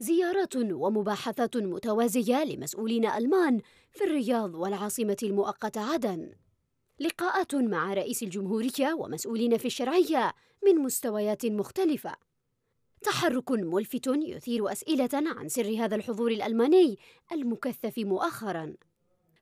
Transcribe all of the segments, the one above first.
زيارات ومباحثات متوازية لمسؤولين ألمان في الرياض والعاصمة المؤقتة عدن لقاءات مع رئيس الجمهورية ومسؤولين في الشرعية من مستويات مختلفة تحرك ملفت يثير أسئلة عن سر هذا الحضور الألماني المكثف مؤخراً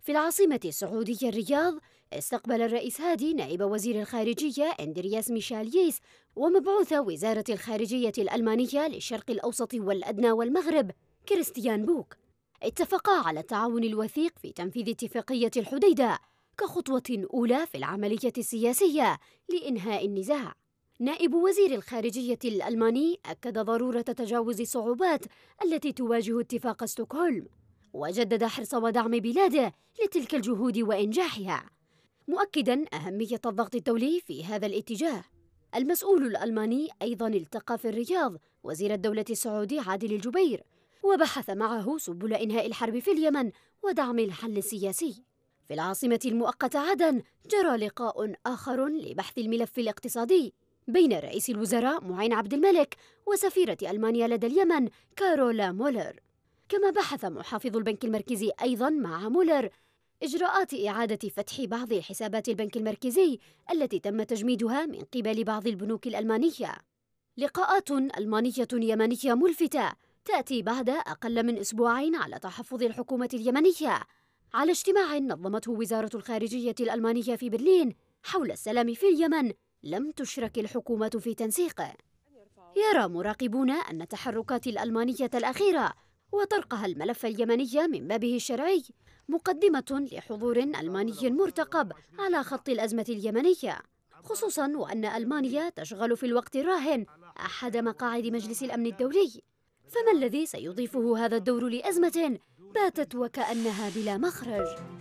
في العاصمة السعودية الرياض استقبل الرئيس هادي نائب وزير الخارجية أندرياس ميشالييس ومبعوث وزارة الخارجية الألمانية للشرق الأوسط والأدنى والمغرب كريستيان بوك اتفقا على التعاون الوثيق في تنفيذ اتفاقية الحديدة كخطوة أولى في العملية السياسية لإنهاء النزاع نائب وزير الخارجية الألماني أكد ضرورة تجاوز الصعوبات التي تواجه اتفاق ستوكهولم وجدد حرص ودعم بلاده لتلك الجهود وإنجاحها مؤكدا أهمية الضغط الدولي في هذا الاتجاه المسؤول الألماني أيضا التقى في الرياض وزير الدولة السعودي عادل الجبير وبحث معه سبل إنهاء الحرب في اليمن ودعم الحل السياسي في العاصمة المؤقتة عدن جرى لقاء آخر لبحث الملف الاقتصادي بين رئيس الوزراء معين عبد الملك وسفيرة ألمانيا لدى اليمن كارولا مولر كما بحث محافظ البنك المركزي أيضا مع مولر إجراءات إعادة فتح بعض حسابات البنك المركزي التي تم تجميدها من قبل بعض البنوك الألمانية لقاءات ألمانية يمنية ملفتة تأتي بعد أقل من أسبوعين على تحفظ الحكومة اليمنية على اجتماع نظمته وزارة الخارجية الألمانية في برلين حول السلام في اليمن لم تشرك الحكومة في تنسيقه يرى مراقبون أن التحركات الألمانية الأخيرة وطرقها الملف اليمني من بابه الشرعي مقدمة لحضور ألماني مرتقب على خط الأزمة اليمنية خصوصا وأن ألمانيا تشغل في الوقت الراهن أحد مقاعد مجلس الأمن الدولي فما الذي سيضيفه هذا الدور لأزمة باتت وكأنها بلا مخرج؟